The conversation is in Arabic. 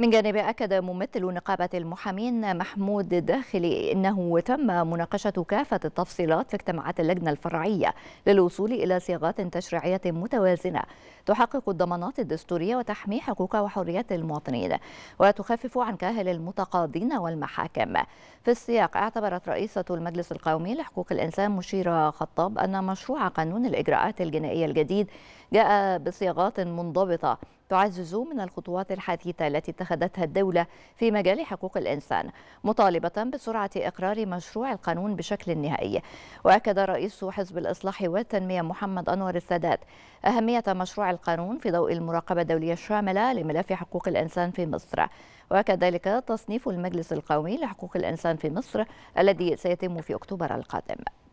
من جانب أكد ممثل نقابة المحامين محمود الداخلي أنه تم مناقشة كافة التفصيلات في اجتماعات اللجنة الفرعية للوصول إلى صياغات تشريعية متوازنة تحقق الضمانات الدستورية وتحمي حقوق وحريات المواطنين وتخفف عن كاهل المتقاضين والمحاكم في السياق اعتبرت رئيسة المجلس القومي لحقوق الإنسان مشيرة خطاب أن مشروع قانون الإجراءات الجنائية الجديد جاء بصياغات منضبطة تعزز من الخطوات الحديثة التي اتخذتها الدولة في مجال حقوق الإنسان مطالبة بسرعة إقرار مشروع القانون بشكل نهائي وأكد رئيس حزب الإصلاح والتنمية محمد أنور السادات أهمية مشروع القانون في ضوء المراقبة الدولية الشاملة لملف حقوق الإنسان في مصر وكذلك تصنيف المجلس القومي لحقوق الإنسان في مصر الذي سيتم في أكتوبر القادم